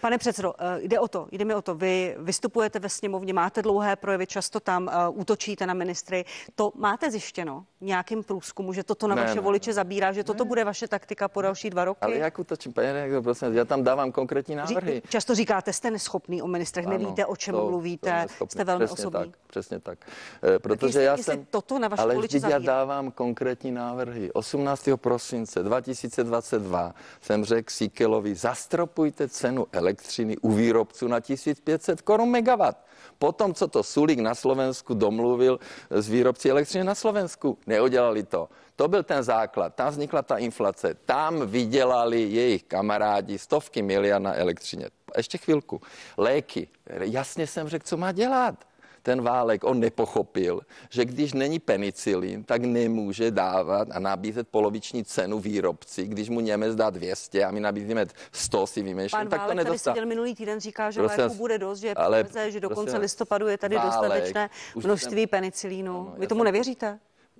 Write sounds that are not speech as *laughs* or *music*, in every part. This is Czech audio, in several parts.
Pane předsedo, eh, jde o to, jde mi o to. Vy vystupujete ve sněmovně, máte dlouhé projevy, často tam eh, útočíte na ministry. To máte zjištěno nějakým průzkumu, že toto na ne, vaše ne, voliče ne. zabírá, že toto ne. bude vaše taktika po další dva roky? Ale jak utočím, paní prosím, já tam dávám konkrétní návrhy. Řík, často říkáte, jste neschopný o ministrech, ano, nevíte, o čem to, mluvíte, to jste velmi přesně osobní. Tak, přesně tak. E, eh, protože tak jestli, já jestli jsem, toto na vaše ale voliče já dávám konkrétní návrhy. 18. prosince 2022 jsem řekl Síkelovi, zastropujte cenu elektřiny u výrobců na 1500 korun megawatt. Potom, co to Sulík na Slovensku domluvil s výrobci elektřiny na Slovensku, neudělali to. To byl ten základ, tam vznikla ta inflace, tam vydělali jejich kamarádi stovky miliard na elektřině. Ještě chvilku. Léky, jasně jsem řekl, co má dělat ten válek, on nepochopil, že když není penicilin, tak nemůže dávat a nabízet poloviční cenu výrobci, když mu Němec dá 200 a my nabízíme 100 si vymýšlím, Pán tak válek to nedostá. Tady minulý týden říká, že prosím, léku bude dost, že ale, průze, že do konce listopadu je tady válek, dostatečné množství jsem, penicilínu. Vy tomu jsem, nevěříte?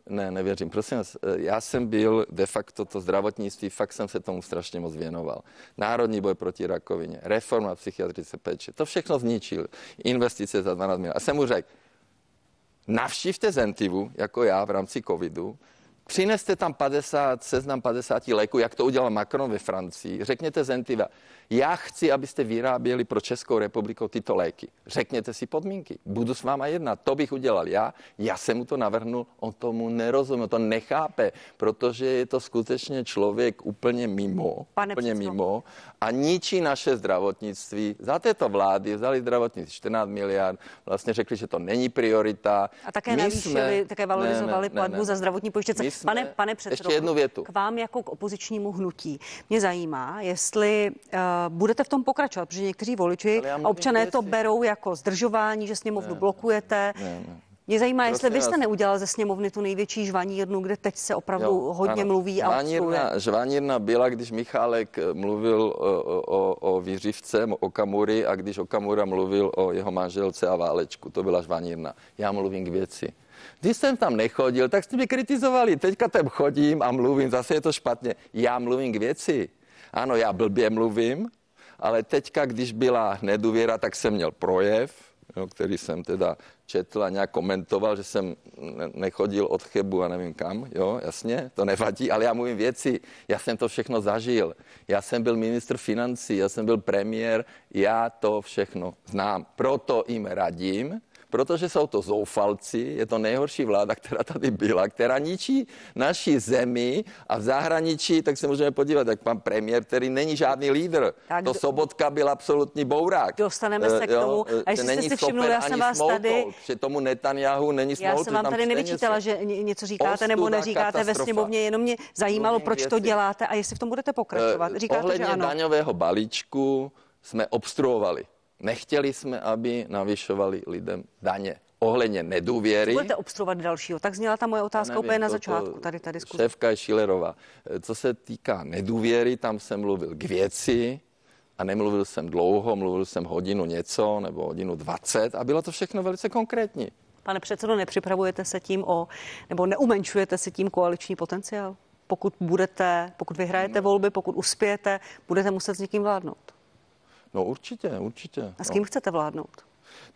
ne, nevěřím. Prosím vás, eh, já jsem byl de facto to zdravotnictví, fakt jsem se tomu strašně moc věnoval. Národní boj proti rakovině, reforma psychiatrice péče, to všechno zničil. Investice za 12 milionů. A jsem mu řekl, navštívte Zentivu, jako já v rámci covidu, Přineste tam 50, seznam 50 léků, jak to udělal Macron ve Francii. Řekněte Zentiva, já chci, abyste vyráběli pro Českou republiku tyto léky. Řekněte si podmínky, budu s váma jednat. To bych udělal já, já jsem mu to navrhnul, on tomu nerozumí, to nechápe, protože je to skutečně člověk úplně mimo, Pane úplně mimo a ničí naše zdravotnictví. Za této vlády vzali zdravotnictví 14 miliard, vlastně řekli, že to není priorita. A také My navýšili, jsme, také valorizovali ne, ne, platbu ne, ne. za zdravotní pojištěnce jsme... Pane, pane předsedo, ještě jednu větu. k vám jako k opozičnímu hnutí. Mě zajímá, jestli uh, budete v tom pokračovat, protože někteří voliči a občané věci. to berou jako zdržování, že sněmovnu ne, blokujete. Ne, ne. Mě zajímá, jestli vy jste neudělal ze sněmovny tu největší žvanírnu, kde teď se opravdu jo, hodně ano. mluví a žvanírna, žvanírna byla, když Michálek eh, mluvil eh, o, o, o výřivce o Kamury a když Okamura mluvil o jeho manželce a válečku. To byla žvanírna. Já mluvím k věci. Když jsem tam nechodil, tak jste mě kritizovali. Teďka tam chodím a mluvím, zase je to špatně. Já mluvím k věci. Ano, já blbě mluvím, ale teďka, když byla nedůvěra, tak jsem měl projev jo, který jsem teda četl a nějak komentoval, že jsem nechodil od Chebu a nevím kam, jo, jasně, to nevadí, ale já mluvím věci, já jsem to všechno zažil, já jsem byl ministr financí, já jsem byl premiér, já to všechno znám, proto jim radím, protože jsou to zoufalci, je to nejhorší vláda, *laughs* která tady byla, která ničí naši zemi a v zahraničí, tak se můžeme podívat, jak pan premiér, který není žádný lídr. Tak, to Sobotka byl absolutní bourák. Dostaneme se eh, k tomu. Jo, eh, a jestli jste si všimnul, já jsem vás tady... Že tomu Netanyahu není smoutol, Já jsem vám tady nevyčítala, že něco říkáte nebo neříkáte ve sněmovně, jenom mě zajímalo, proč věci. to děláte a jestli v tom budete pokračovat. Eh, říkáte, ohledně že ano. daňového balíčku jsme obstruovali. Nechtěli jsme, aby navyšovali lidem daně ohledně nedůvěry. Budete obstruovat dalšího, tak zněla ta moje otázka nevím, úplně na začátku tady tady diskuse. Šéfka je Šilerová. Co se týká nedůvěry, tam jsem mluvil k věci a nemluvil jsem dlouho, mluvil jsem hodinu něco nebo hodinu 20 a bylo to všechno velice konkrétní. Pane předsedo, nepřipravujete se tím o, nebo neumenšujete se tím koaliční potenciál? Pokud budete, pokud vyhrajete no. volby, pokud uspějete, budete muset s někým vládnout. No určitě, určitě. A s no. kým no. chcete vládnout?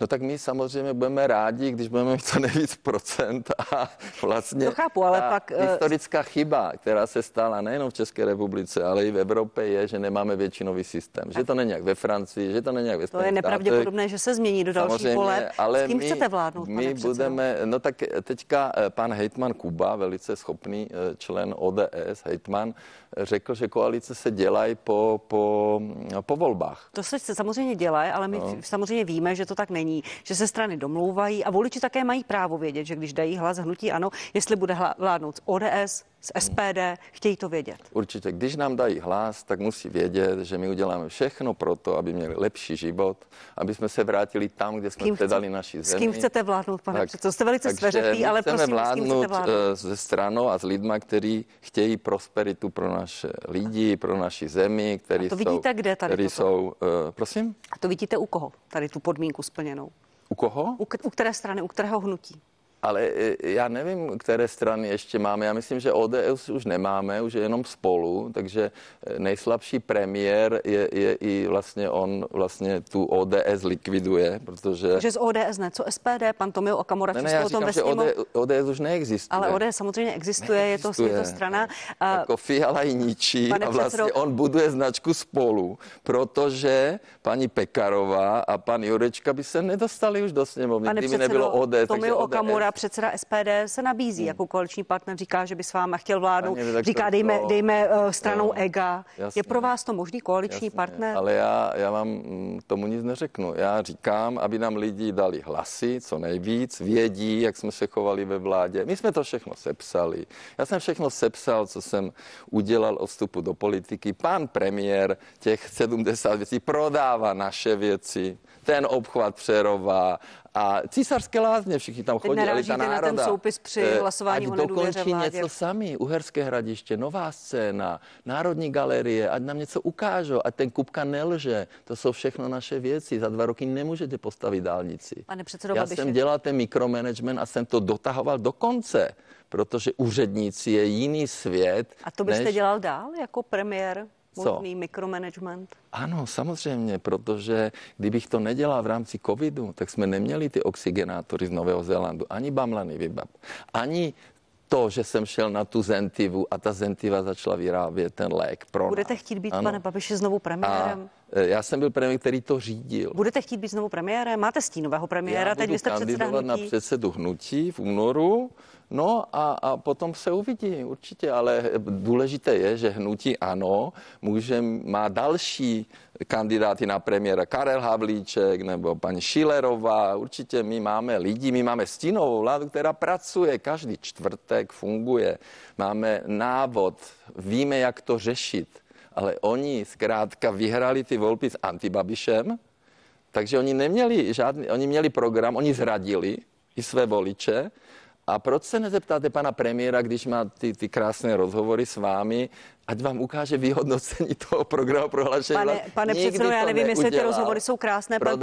No tak my samozřejmě budeme rádi, když budeme mít co nejvíc procent a *laughs* vlastně to chápu, ale pak... Eh, historická chyba, která se stala nejenom v České republice, ale i v Evropě je, že nemáme většinový systém, tak. že to není jak ve Francii, že to není jak ve Spojených To je nepravděpodobné, že se změní do dalších voleb. Ale S kým my, chcete vládnout, My budeme, no tak teďka eh, pan Hejtman Kuba, velice schopný eh, člen ODS, Hejtman, řekl, že koalice se dělají po, po, po volbách. To se samozřejmě dělá, ale my no. samozřejmě víme, že to tak tak není, že se strany domlouvají a voliči také mají právo vědět, že když dají hlas hnutí ano, jestli bude vládnout ODS, z SPD, chtějí to vědět. Určitě, když nám dají hlas, tak musí vědět, že my uděláme všechno pro to, aby měli lepší život, aby jsme se vrátili tam, kde jsme chce, dali naši zemi. S kým chcete vládnout, pane tak, předsedo? Jste velice sveřetý, ale prosím, vládnout, s kým chcete vládnout? Eh, ze stranou a s lidma, kteří chtějí prosperitu pro naše lidi, pro naši zemi, který a to vidíte, kde tady který jsou, uh, prosím? A to vidíte u koho, tady tu podmínku splněnou? U koho? U, u které strany, u kterého hnutí? Ale e, já nevím, které strany ještě máme. Já myslím, že ODS už nemáme, už je jenom spolu, takže e, nejslabší premiér je, je i vlastně on vlastně tu ODS likviduje, protože... Že z ODS ne, co SPD, pan Tomio Okamura ne, ne, já říkám, tom že ODS, ODS už neexistuje. Ale ODS samozřejmě existuje, neexistuje. je to, strana. A... Jako Fiala ji ničí Pane a vlastně předsedo... on buduje značku spolu, protože paní Pekarová a pan Jurečka by se nedostali už do sněmovny, kdyby nebylo ODS. Tomio Okamura třeba předseda SPD se nabízí hmm. jako koaliční partner, říká, že by s váma chtěl vládnout, říká, dejme, no, dejme eh, stranou jo, EGA. Jasně, je pro vás to možný koaliční jasně, partner? Ale já, já vám mm, tomu nic neřeknu. Já říkám, aby nám lidi dali hlasy, co nejvíc, vědí, jak jsme se chovali ve vládě. My jsme to všechno sepsali. Já jsem všechno sepsal, co jsem udělal od vstupu do politiky. Pan premiér těch 70 věcí prodává naše věci. Ten obchvat Přerova a císařské lázně, všichni tam chodí, ale ta národa. na ten soupis při eh, hlasování ať o dokončí vládě. něco sami, Uherské hradiště, Nová scéna, Národní galerie, ať nám něco ukážou, ať ten Kupka nelže. To jsou všechno naše věci. Za dva roky nemůžete postavit dálnici. Pane předsedo Já jsem dělal ten mikromanagement a jsem to dotahoval do konce, protože úředníci je jiný svět. A to byste než... dělal dál jako premiér? možný mikromanagement? Ano, samozřejmě, protože kdybych to nedělal v rámci covidu, tak jsme neměli ty oxigenátory z Nového Zélandu, ani bamlany vybab, ani to, že jsem šel na tu Zentivu a ta Zentiva začala vyrábět ten lék pro nás. chtít být, ano. pane Babiši, znovu premiérem? A Eh, já jsem byl premiér, který to řídil. Budete chtít být znovu premiérem? Máte stínového premiéra? Já teď budu jste kandidovat na předsedu hnutí v únoru. No a, a potom se uvidí určitě, ale důležité je, že hnutí ano, může, má další kandidáty na premiéra Karel Havlíček nebo paní Šilerová. Určitě my máme lidi, my máme stínovou vládu, která pracuje každý čtvrtek, funguje. Máme návod, víme, jak to řešit ale oni zkrátka vyhrali ty volby s antibabišem, takže oni neměli žádný, oni měli program, oni zradili i své voliče. A proč se nezeptáte pana premiéra, když má ty, ty krásné rozhovory s vámi, ať vám ukáže vyhodnocení toho programu prohlášení? Pane, pane předsedo, já nevím, jestli ty rozhovory jsou krásné. Proto